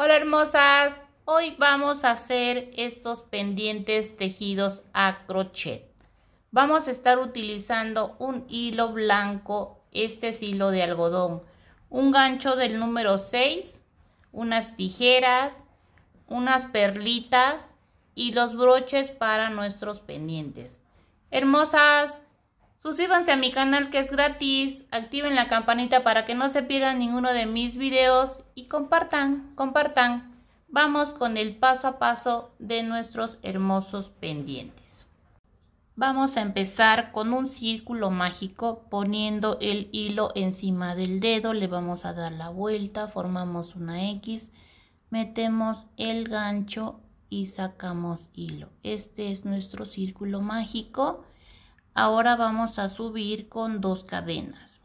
Hola hermosas, hoy vamos a hacer estos pendientes tejidos a crochet. Vamos a estar utilizando un hilo blanco, este es hilo de algodón, un gancho del número 6, unas tijeras, unas perlitas y los broches para nuestros pendientes. Hermosas, suscríbanse a mi canal que es gratis, activen la campanita para que no se pierdan ninguno de mis videos y compartan, compartan. Vamos con el paso a paso de nuestros hermosos pendientes. Vamos a empezar con un círculo mágico poniendo el hilo encima del dedo, le vamos a dar la vuelta, formamos una X, metemos el gancho y sacamos hilo. Este es nuestro círculo mágico. Ahora vamos a subir con dos cadenas.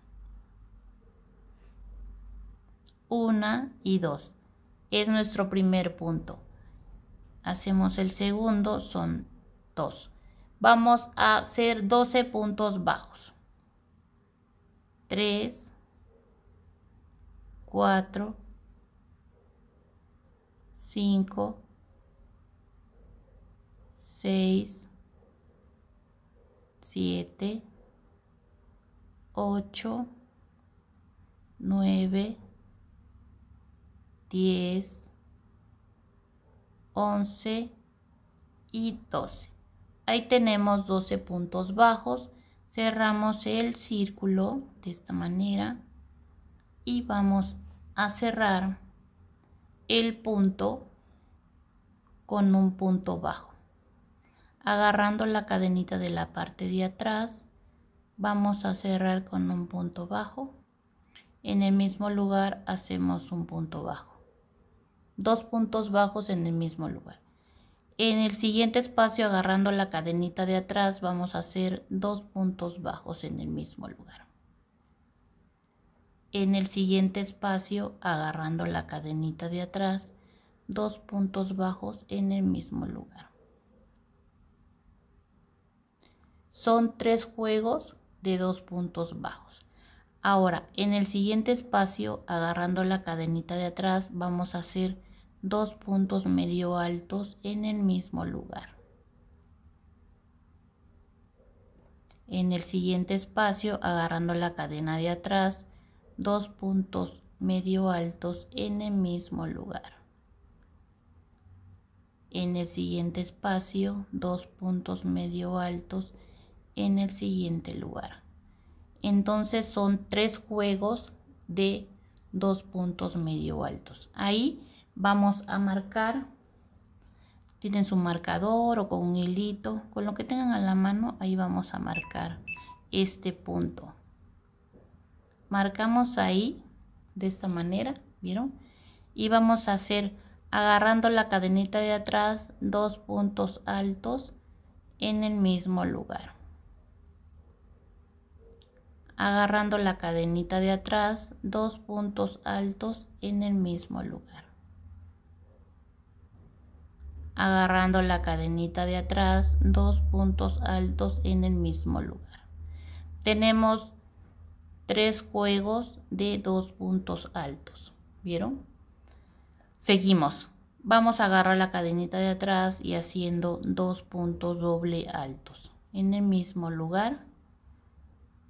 1 y 2. Es nuestro primer punto. Hacemos el segundo, son 2. Vamos a hacer 12 puntos bajos. 3, 4, 5, 6, 7, 8, 9, 10, 11 y 12. Ahí tenemos 12 puntos bajos. Cerramos el círculo de esta manera y vamos a cerrar el punto con un punto bajo. Agarrando la cadenita de la parte de atrás, vamos a cerrar con un punto bajo. En el mismo lugar hacemos un punto bajo dos puntos bajos en el mismo lugar. En el siguiente espacio, agarrando la cadenita de atrás, vamos a hacer dos puntos bajos en el mismo lugar. En el siguiente espacio, agarrando la cadenita de atrás, dos puntos bajos en el mismo lugar. Son tres juegos de dos puntos bajos. Ahora, en el siguiente espacio, agarrando la cadenita de atrás, vamos a hacer dos puntos medio altos en el mismo lugar. En el siguiente espacio, agarrando la cadena de atrás, dos puntos medio altos en el mismo lugar. En el siguiente espacio, dos puntos medio altos en el siguiente lugar. Entonces son tres juegos de dos puntos medio altos. Ahí vamos a marcar tienen su marcador o con un hilito con lo que tengan a la mano ahí vamos a marcar este punto marcamos ahí de esta manera vieron y vamos a hacer agarrando la cadenita de atrás dos puntos altos en el mismo lugar agarrando la cadenita de atrás dos puntos altos en el mismo lugar agarrando la cadenita de atrás, dos puntos altos en el mismo lugar. Tenemos tres juegos de dos puntos altos, ¿vieron? Seguimos. Vamos a agarrar la cadenita de atrás y haciendo dos puntos doble altos en el mismo lugar.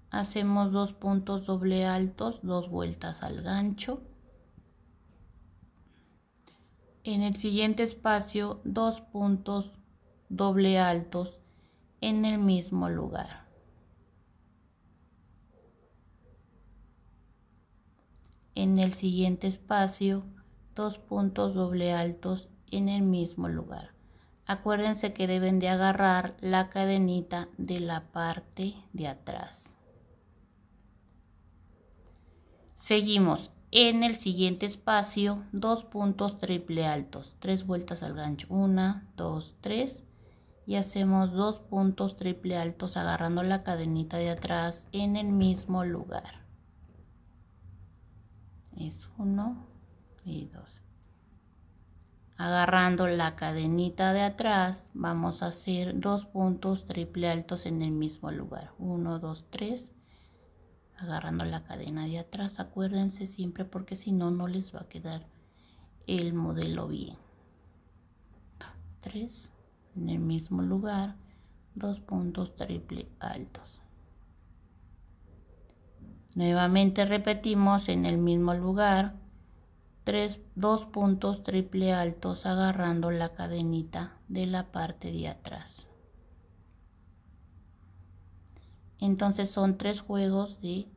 Hacemos dos puntos doble altos, dos vueltas al gancho en el siguiente espacio, dos puntos doble altos en el mismo lugar. En el siguiente espacio, dos puntos doble altos en el mismo lugar. Acuérdense que deben de agarrar la cadenita de la parte de atrás. Seguimos en el siguiente espacio, dos puntos triple altos, tres vueltas al gancho, una, dos, tres, y hacemos dos puntos triple altos agarrando la cadenita de atrás en el mismo lugar. Es uno y dos. Agarrando la cadenita de atrás, vamos a hacer dos puntos triple altos en el mismo lugar, uno, dos, tres, agarrando la cadena de atrás. Acuérdense siempre porque si no, no les va a quedar el modelo bien. Tres. en el mismo lugar, dos puntos triple altos. Nuevamente repetimos en el mismo lugar, tres, dos puntos triple altos agarrando la cadenita de la parte de atrás. Entonces son tres juegos de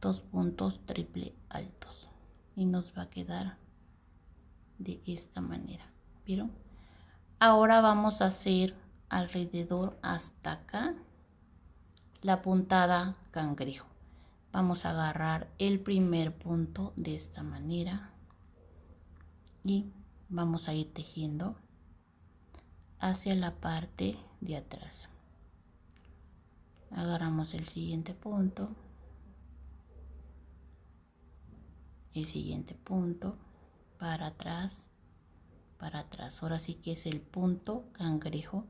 dos puntos triple altos y nos va a quedar de esta manera pero ahora vamos a hacer alrededor hasta acá la puntada cangrejo vamos a agarrar el primer punto de esta manera y vamos a ir tejiendo hacia la parte de atrás agarramos el siguiente punto el siguiente punto para atrás para atrás ahora sí que es el punto cangrejo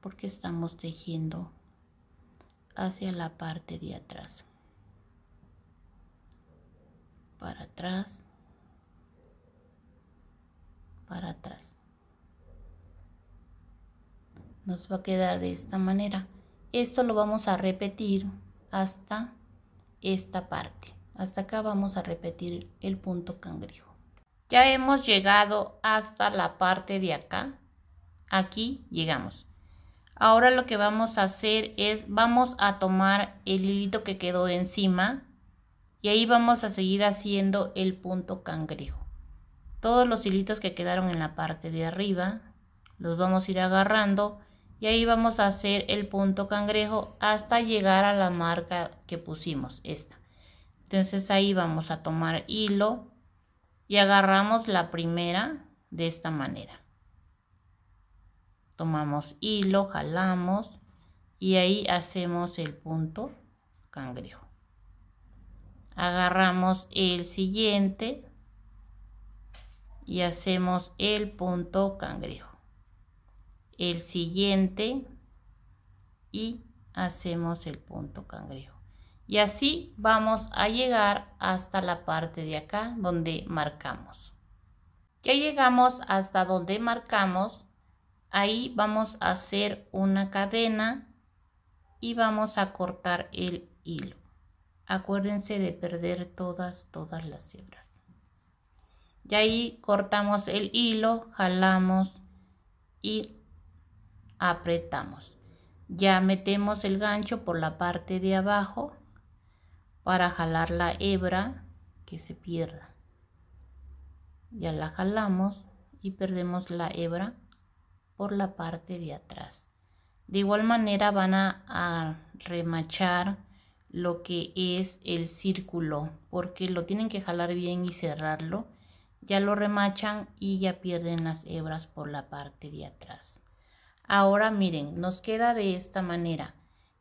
porque estamos tejiendo hacia la parte de atrás para atrás para atrás nos va a quedar de esta manera esto lo vamos a repetir hasta esta parte hasta acá vamos a repetir el punto cangrejo. Ya hemos llegado hasta la parte de acá. Aquí llegamos. Ahora lo que vamos a hacer es, vamos a tomar el hilito que quedó encima y ahí vamos a seguir haciendo el punto cangrejo. Todos los hilitos que quedaron en la parte de arriba los vamos a ir agarrando y ahí vamos a hacer el punto cangrejo hasta llegar a la marca que pusimos, esta. Entonces ahí vamos a tomar hilo y agarramos la primera de esta manera. Tomamos hilo, jalamos y ahí hacemos el punto cangrejo. Agarramos el siguiente y hacemos el punto cangrejo. El siguiente y hacemos el punto cangrejo y así vamos a llegar hasta la parte de acá donde marcamos. Ya llegamos hasta donde marcamos, ahí vamos a hacer una cadena y vamos a cortar el hilo. Acuérdense de perder todas, todas las hebras. Y ahí cortamos el hilo, jalamos y apretamos. Ya metemos el gancho por la parte de abajo para jalar la hebra que se pierda. Ya la jalamos y perdemos la hebra por la parte de atrás. De igual manera van a, remachar lo que es el círculo porque lo tienen que jalar bien y cerrarlo. Ya lo remachan y ya pierden las hebras por la parte de atrás. Ahora miren, nos queda de esta manera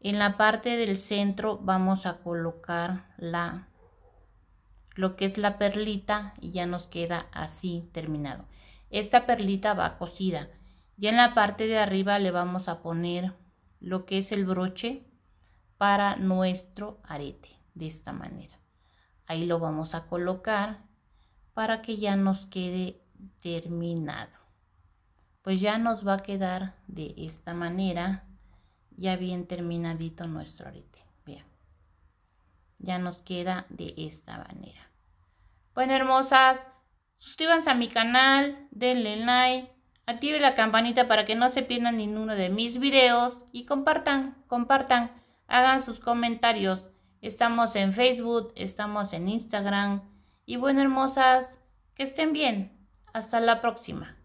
en la parte del centro vamos a colocar la lo que es la perlita y ya nos queda así terminado esta perlita va cosida ya en la parte de arriba le vamos a poner lo que es el broche para nuestro arete de esta manera ahí lo vamos a colocar para que ya nos quede terminado pues ya nos va a quedar de esta manera ya bien terminadito nuestro ahorita. Vean. Ya nos queda de esta manera. Bueno, hermosas, suscríbanse a mi canal, denle like, activen la campanita para que no se pierdan ninguno de mis videos y compartan, compartan, hagan sus comentarios. Estamos en Facebook, estamos en Instagram. Y bueno, hermosas, que estén bien. Hasta la próxima.